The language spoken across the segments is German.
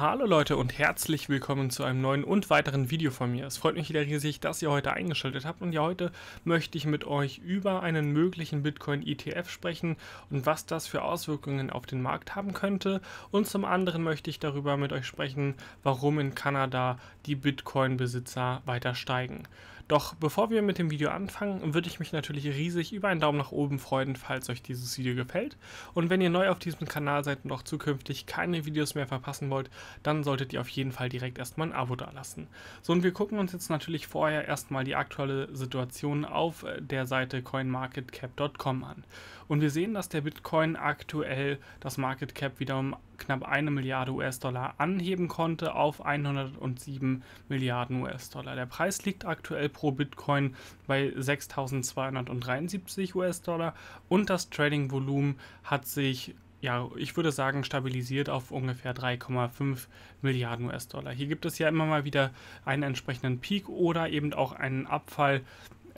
Hallo Leute und herzlich willkommen zu einem neuen und weiteren Video von mir. Es freut mich wieder riesig, dass ihr heute eingeschaltet habt und ja, heute möchte ich mit euch über einen möglichen Bitcoin-ETF sprechen und was das für Auswirkungen auf den Markt haben könnte und zum anderen möchte ich darüber mit euch sprechen, warum in Kanada die Bitcoin-Besitzer weiter steigen. Doch bevor wir mit dem Video anfangen, würde ich mich natürlich riesig über einen Daumen nach oben freuen, falls euch dieses Video gefällt. Und wenn ihr neu auf diesem Kanal seid und auch zukünftig keine Videos mehr verpassen wollt, dann solltet ihr auf jeden Fall direkt erstmal ein Abo dalassen. So, und wir gucken uns jetzt natürlich vorher erstmal die aktuelle Situation auf der Seite coinmarketcap.com an. Und wir sehen, dass der Bitcoin aktuell das Market Cap wieder um knapp eine Milliarde US-Dollar anheben konnte auf 107 Milliarden US-Dollar. Der Preis liegt aktuell pro Bitcoin bei 6.273 US-Dollar und das Trading-Volumen hat sich ja, ich würde sagen, stabilisiert auf ungefähr 3,5 Milliarden US-Dollar. Hier gibt es ja immer mal wieder einen entsprechenden Peak oder eben auch einen Abfall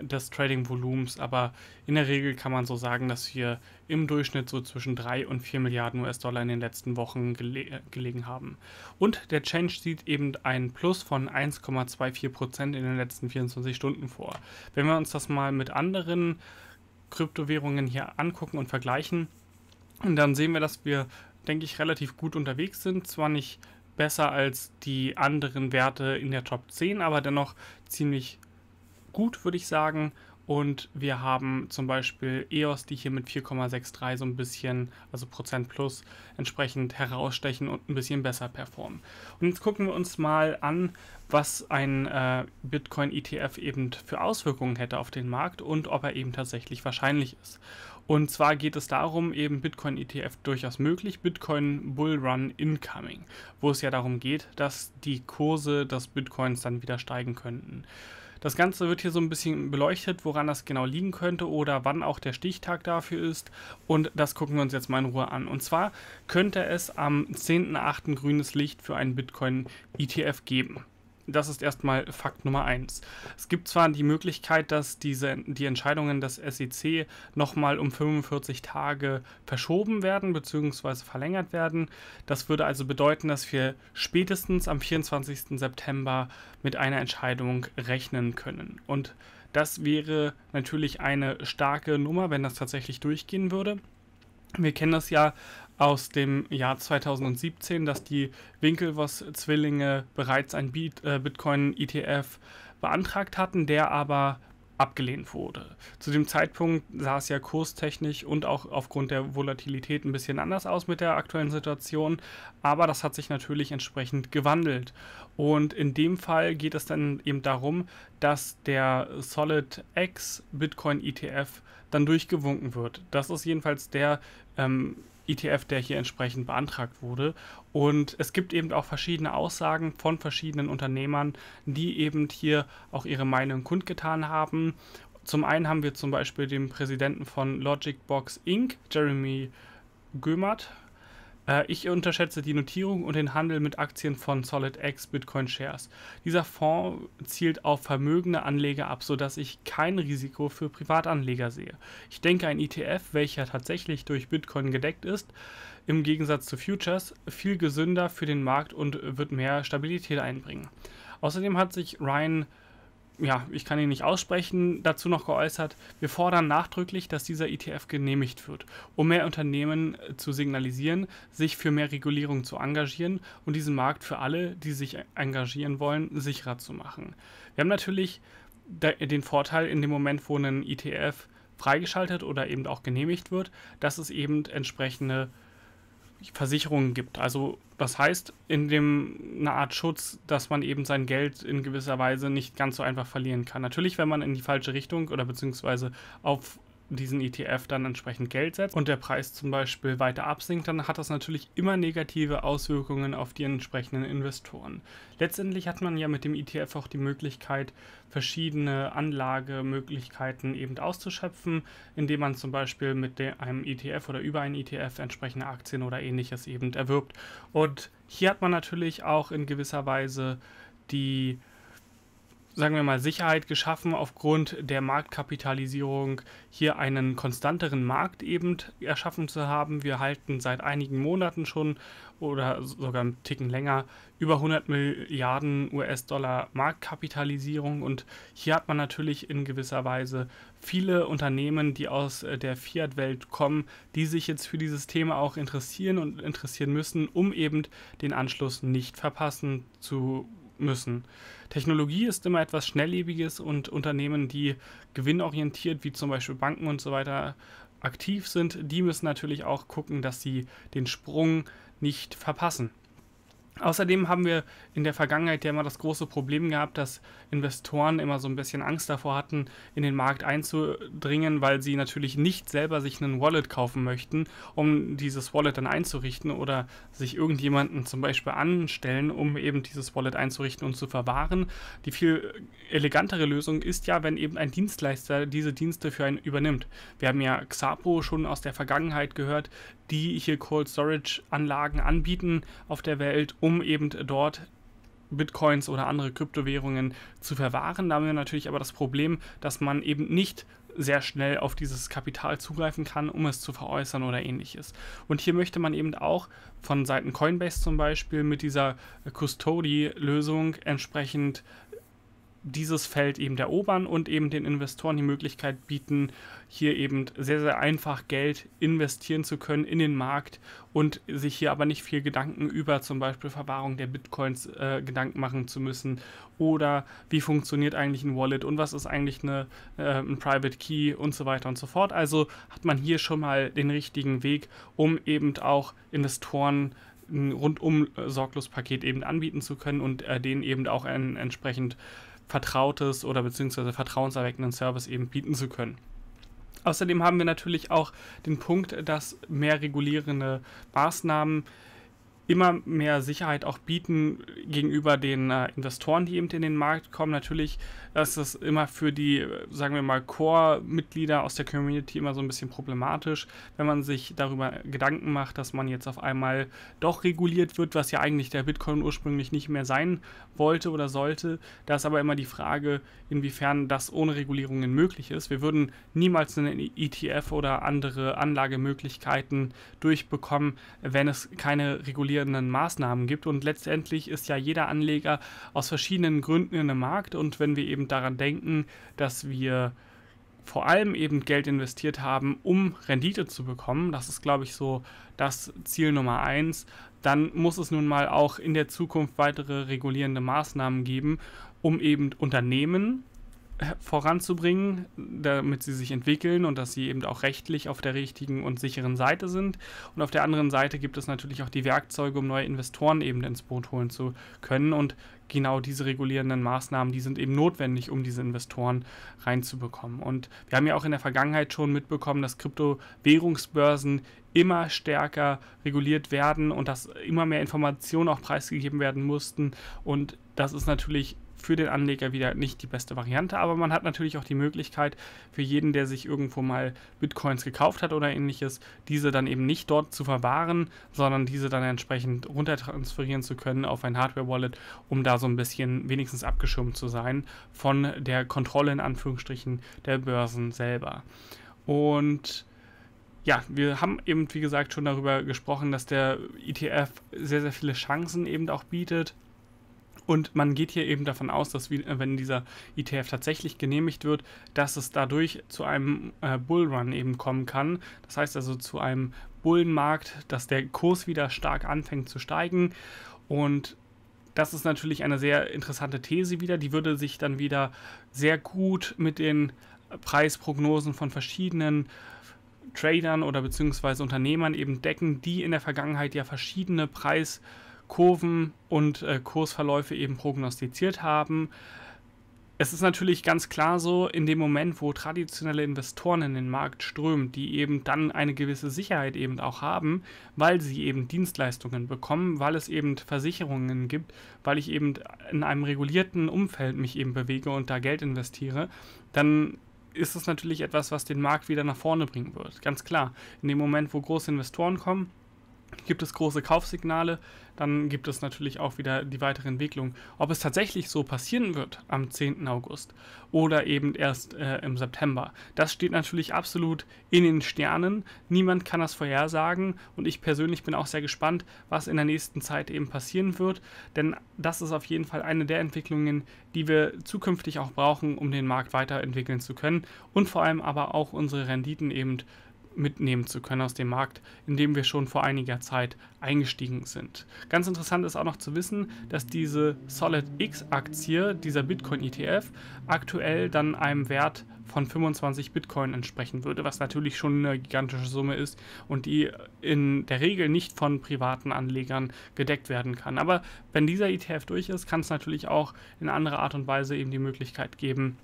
des Trading-Volumens, aber in der Regel kann man so sagen, dass wir im Durchschnitt so zwischen 3 und 4 Milliarden US-Dollar in den letzten Wochen gele äh, gelegen haben. Und der Change sieht eben einen Plus von 1,24% Prozent in den letzten 24 Stunden vor. Wenn wir uns das mal mit anderen Kryptowährungen hier angucken und vergleichen, dann sehen wir, dass wir, denke ich, relativ gut unterwegs sind. Zwar nicht besser als die anderen Werte in der Top 10, aber dennoch ziemlich gut, würde ich sagen. Und wir haben zum Beispiel EOS, die hier mit 4,63 so ein bisschen, also Prozent plus, entsprechend herausstechen und ein bisschen besser performen. Und jetzt gucken wir uns mal an, was ein äh, Bitcoin-ETF eben für Auswirkungen hätte auf den Markt und ob er eben tatsächlich wahrscheinlich ist. Und zwar geht es darum, eben Bitcoin-ETF durchaus möglich, Bitcoin Bull Run Incoming, wo es ja darum geht, dass die Kurse des Bitcoins dann wieder steigen könnten. Das Ganze wird hier so ein bisschen beleuchtet, woran das genau liegen könnte oder wann auch der Stichtag dafür ist. Und das gucken wir uns jetzt mal in Ruhe an. Und zwar könnte es am 10.8. grünes Licht für einen Bitcoin-ETF geben. Das ist erstmal Fakt Nummer 1. Es gibt zwar die Möglichkeit, dass diese, die Entscheidungen des SEC nochmal um 45 Tage verschoben werden bzw. verlängert werden. Das würde also bedeuten, dass wir spätestens am 24. September mit einer Entscheidung rechnen können. Und das wäre natürlich eine starke Nummer, wenn das tatsächlich durchgehen würde. Wir kennen das ja aus dem Jahr 2017, dass die Winklevoss-Zwillinge bereits ein äh, Bitcoin-ETF beantragt hatten, der aber abgelehnt wurde. Zu dem Zeitpunkt sah es ja kurstechnisch und auch aufgrund der Volatilität ein bisschen anders aus mit der aktuellen Situation, aber das hat sich natürlich entsprechend gewandelt. Und in dem Fall geht es dann eben darum, dass der Solid X Bitcoin ETF dann durchgewunken wird. Das ist jedenfalls der ähm, ETF, der hier entsprechend beantragt wurde. Und es gibt eben auch verschiedene Aussagen von verschiedenen Unternehmern, die eben hier auch ihre Meinung kundgetan haben. Zum einen haben wir zum Beispiel den Präsidenten von Logicbox Inc., Jeremy Gömert, äh, ich unterschätze die Notierung und den Handel mit Aktien von SolidX Bitcoin Shares. Dieser Fonds zielt auf vermögende Anleger ab, sodass ich kein Risiko für Privatanleger sehe. Ich denke, ein ETF, welcher tatsächlich durch Bitcoin gedeckt ist, im Gegensatz zu Futures, viel gesünder für den Markt und wird mehr Stabilität einbringen. Außerdem hat sich Ryan ja, ich kann ihn nicht aussprechen, dazu noch geäußert, wir fordern nachdrücklich, dass dieser ETF genehmigt wird, um mehr Unternehmen äh, zu signalisieren, sich für mehr Regulierung zu engagieren und diesen Markt für alle, die sich e-, engagieren wollen, sicherer zu machen. Wir haben natürlich den Vorteil in dem Moment, wo ein ETF freigeschaltet oder eben auch genehmigt wird, dass es eben entsprechende Versicherungen gibt. Also was heißt in dem eine Art Schutz, dass man eben sein Geld in gewisser Weise nicht ganz so einfach verlieren kann. Natürlich, wenn man in die falsche Richtung oder beziehungsweise auf diesen ETF dann entsprechend Geld setzt und der Preis zum Beispiel weiter absinkt, dann hat das natürlich immer negative Auswirkungen auf die entsprechenden Investoren. Letztendlich hat man ja mit dem ETF auch die Möglichkeit, verschiedene Anlagemöglichkeiten eben auszuschöpfen, indem man zum Beispiel mit einem ETF oder über einen ETF entsprechende Aktien oder ähnliches eben erwirbt. Und hier hat man natürlich auch in gewisser Weise die sagen wir mal, Sicherheit geschaffen, aufgrund der Marktkapitalisierung hier einen konstanteren Markt eben erschaffen zu haben. Wir halten seit einigen Monaten schon oder sogar einen Ticken länger über 100 Milliarden US-Dollar Marktkapitalisierung und hier hat man natürlich in gewisser Weise viele Unternehmen, die aus der Fiat-Welt kommen, die sich jetzt für dieses Thema auch interessieren und interessieren müssen, um eben den Anschluss nicht verpassen zu müssen. Technologie ist immer etwas Schnelllebiges und Unternehmen, die gewinnorientiert, wie zum Beispiel Banken und so weiter, aktiv sind, die müssen natürlich auch gucken, dass sie den Sprung nicht verpassen. Außerdem haben wir in der Vergangenheit ja immer das große Problem gehabt, dass Investoren immer so ein bisschen Angst davor hatten, in den Markt einzudringen, weil sie natürlich nicht selber sich einen Wallet kaufen möchten, um dieses Wallet dann einzurichten oder sich irgendjemanden zum Beispiel anstellen, um eben dieses Wallet einzurichten und zu verwahren. Die viel elegantere Lösung ist ja, wenn eben ein Dienstleister diese Dienste für einen übernimmt. Wir haben ja Xapo schon aus der Vergangenheit gehört, die hier Cold Storage Anlagen anbieten auf der Welt um eben dort Bitcoins oder andere Kryptowährungen zu verwahren. Da haben wir natürlich aber das Problem, dass man eben nicht sehr schnell auf dieses Kapital zugreifen kann, um es zu veräußern oder ähnliches. Und hier möchte man eben auch von Seiten Coinbase zum Beispiel mit dieser Custody-Lösung entsprechend dieses Feld eben erobern und eben den Investoren die Möglichkeit bieten, hier eben sehr, sehr einfach Geld investieren zu können in den Markt und sich hier aber nicht viel Gedanken über zum Beispiel Verwahrung der Bitcoins äh, Gedanken machen zu müssen oder wie funktioniert eigentlich ein Wallet und was ist eigentlich eine, äh, ein Private Key und so weiter und so fort. Also hat man hier schon mal den richtigen Weg, um eben auch Investoren ein rundum äh, sorglos Paket eben anbieten zu können und äh, denen eben auch ein, entsprechend äh, vertrautes oder beziehungsweise vertrauenserweckenden Service eben bieten zu können. Außerdem haben wir natürlich auch den Punkt, dass mehr regulierende Maßnahmen immer mehr Sicherheit auch bieten gegenüber den äh, Investoren, die eben in den Markt kommen. Natürlich ist das immer für die, sagen wir mal, Core-Mitglieder aus der Community immer so ein bisschen problematisch, wenn man sich darüber Gedanken macht, dass man jetzt auf einmal doch reguliert wird, was ja eigentlich der Bitcoin ursprünglich nicht mehr sein wollte oder sollte. Da ist aber immer die Frage, inwiefern das ohne Regulierungen möglich ist. Wir würden niemals einen ETF oder andere Anlagemöglichkeiten durchbekommen, wenn es keine regulierten regulierenden Maßnahmen gibt. Und letztendlich ist ja jeder Anleger aus verschiedenen Gründen in einem Markt. Und wenn wir eben daran denken, dass wir vor allem eben Geld investiert haben, um Rendite zu bekommen, das ist, glaube ich, so das Ziel Nummer eins, dann muss es nun mal auch in der Zukunft weitere regulierende Maßnahmen geben, um eben Unternehmen voranzubringen, damit sie sich entwickeln und dass sie eben auch rechtlich auf der richtigen und sicheren Seite sind. Und auf der anderen Seite gibt es natürlich auch die Werkzeuge, um neue Investoren eben ins Boot holen zu können. Und genau diese regulierenden Maßnahmen, die sind eben notwendig, um diese Investoren reinzubekommen. Und wir haben ja auch in der Vergangenheit schon mitbekommen, dass Kryptowährungsbörsen immer stärker reguliert werden und dass immer mehr Informationen auch preisgegeben werden mussten. Und das ist natürlich für den Anleger wieder nicht die beste Variante, aber man hat natürlich auch die Möglichkeit für jeden, der sich irgendwo mal Bitcoins gekauft hat oder ähnliches, diese dann eben nicht dort zu verwahren, sondern diese dann entsprechend runtertransferieren zu können auf ein Hardware-Wallet, um da so ein bisschen wenigstens abgeschirmt zu sein von der Kontrolle in Anführungsstrichen der Börsen selber. Und ja, wir haben eben, wie gesagt, schon darüber gesprochen, dass der ETF sehr, sehr viele Chancen eben auch bietet. Und man geht hier eben davon aus, dass äh, wenn dieser ETF tatsächlich genehmigt wird, dass es dadurch zu einem äh, Bullrun eben kommen kann. Das heißt also zu einem Bullenmarkt, dass der Kurs wieder stark anfängt zu steigen. Und das ist natürlich eine sehr interessante These wieder. Die würde sich dann wieder sehr gut mit den Preisprognosen von verschiedenen Tradern oder beziehungsweise Unternehmern eben decken, die in der Vergangenheit ja verschiedene Preisprognosen Kurven und äh, Kursverläufe eben prognostiziert haben. Es ist natürlich ganz klar so, in dem Moment, wo traditionelle Investoren in den Markt strömen, die eben dann eine gewisse Sicherheit eben auch haben, weil sie eben Dienstleistungen bekommen, weil es eben Versicherungen gibt, weil ich eben in einem regulierten Umfeld mich eben bewege und da Geld investiere, dann ist es natürlich etwas, was den Markt wieder nach vorne bringen wird. Ganz klar. In dem Moment, wo große Investoren kommen, gibt es große Kaufsignale, dann gibt es natürlich auch wieder die weitere Entwicklung. Ob es tatsächlich so passieren wird am 10. August oder eben erst äh, im September, das steht natürlich absolut in den Sternen. Niemand kann das vorhersagen und ich persönlich bin auch sehr gespannt, was in der nächsten Zeit eben passieren wird, denn das ist auf jeden Fall eine der Entwicklungen, die wir zukünftig auch brauchen, um den Markt weiterentwickeln zu können und vor allem aber auch unsere Renditen eben mitnehmen zu können aus dem Markt, in dem wir schon vor einiger Zeit eingestiegen sind. Ganz interessant ist auch noch zu wissen, dass diese Solid X-Aktie, dieser Bitcoin-ETF, aktuell dann einem Wert von 25 Bitcoin entsprechen würde, was natürlich schon eine gigantische Summe ist und die in der Regel nicht von privaten Anlegern gedeckt werden kann. Aber wenn dieser ETF durch ist, kann es natürlich auch in anderer Art und Weise eben die Möglichkeit geben,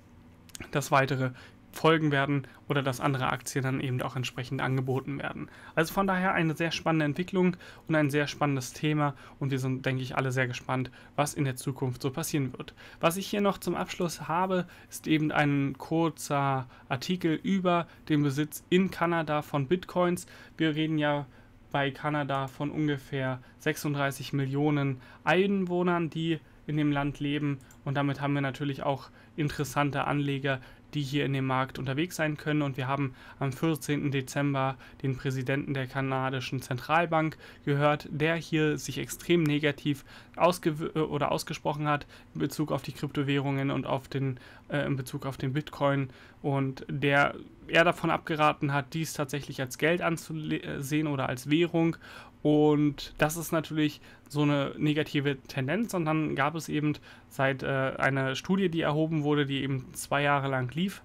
dass weitere folgen werden oder dass andere Aktien dann eben auch entsprechend angeboten werden. Also von daher eine sehr spannende Entwicklung und ein sehr spannendes Thema und wir sind, denke ich, alle sehr gespannt, was in der Zukunft so passieren wird. Was ich hier noch zum Abschluss habe, ist eben ein kurzer Artikel über den Besitz in Kanada von Bitcoins. Wir reden ja bei Kanada von ungefähr 36 Millionen Einwohnern, die in dem Land leben und damit haben wir natürlich auch interessante Anleger, die hier in dem Markt unterwegs sein können. Und wir haben am 14. Dezember den Präsidenten der kanadischen Zentralbank gehört, der hier sich extrem negativ ausge äh, oder ausgesprochen hat in Bezug auf die Kryptowährungen und auf den, äh, in Bezug auf den Bitcoin. Und der eher davon abgeraten hat, dies tatsächlich als Geld anzusehen äh, oder als Währung und das ist natürlich so eine negative Tendenz. Und dann gab es eben seit äh, einer Studie, die erhoben wurde, die eben zwei Jahre lang lief,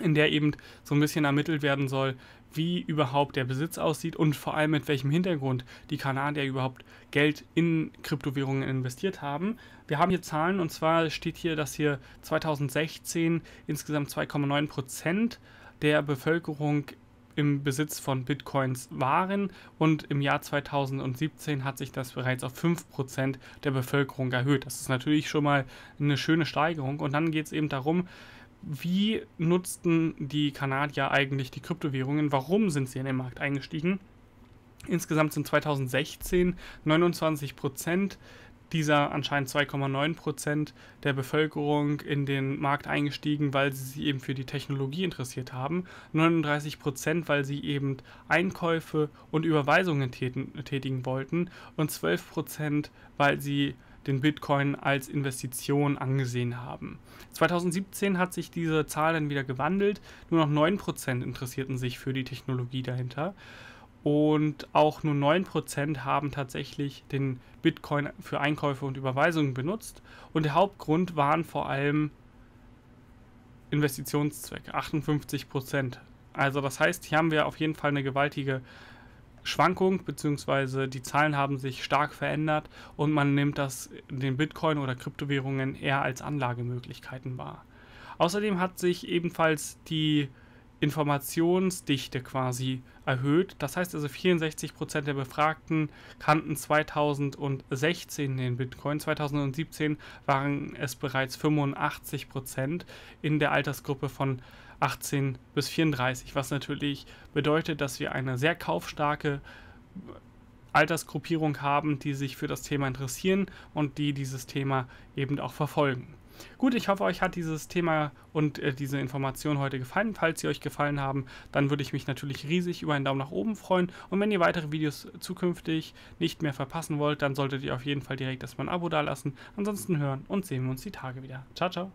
in der eben so ein bisschen ermittelt werden soll, wie überhaupt der Besitz aussieht und vor allem mit welchem Hintergrund die Kanadier überhaupt Geld in Kryptowährungen investiert haben. Wir haben hier Zahlen und zwar steht hier, dass hier 2016 insgesamt 2,9 Prozent der Bevölkerung im Besitz von Bitcoins waren und im Jahr 2017 hat sich das bereits auf 5% der Bevölkerung erhöht. Das ist natürlich schon mal eine schöne Steigerung und dann geht es eben darum, wie nutzten die Kanadier eigentlich die Kryptowährungen, warum sind sie in den Markt eingestiegen. Insgesamt sind 2016 29 Prozent dieser anscheinend 2,9 Prozent der Bevölkerung in den Markt eingestiegen, weil sie sich eben für die Technologie interessiert haben, 39 Prozent, weil sie eben Einkäufe und Überweisungen tätigen wollten und 12 Prozent, weil sie den Bitcoin als Investition angesehen haben. 2017 hat sich diese Zahl dann wieder gewandelt, nur noch 9% interessierten sich für die Technologie dahinter und auch nur 9% haben tatsächlich den Bitcoin für Einkäufe und Überweisungen benutzt. Und der Hauptgrund waren vor allem Investitionszwecke, 58%. Also das heißt, hier haben wir auf jeden Fall eine gewaltige Schwankung, beziehungsweise die Zahlen haben sich stark verändert und man nimmt das, den Bitcoin oder Kryptowährungen eher als Anlagemöglichkeiten wahr. Außerdem hat sich ebenfalls die Informationsdichte quasi erhöht. Das heißt also 64% Prozent der Befragten kannten 2016 den Bitcoin, 2017 waren es bereits 85% Prozent in der Altersgruppe von 18 bis 34, was natürlich bedeutet, dass wir eine sehr kaufstarke Altersgruppierung haben, die sich für das Thema interessieren und die dieses Thema eben auch verfolgen. Gut, ich hoffe, euch hat dieses Thema und äh, diese Informationen heute gefallen. Falls sie euch gefallen haben, dann würde ich mich natürlich riesig über einen Daumen nach oben freuen. Und wenn ihr weitere Videos zukünftig nicht mehr verpassen wollt, dann solltet ihr auf jeden Fall direkt erstmal ein Abo dalassen. Ansonsten hören und sehen wir uns die Tage wieder. Ciao, ciao.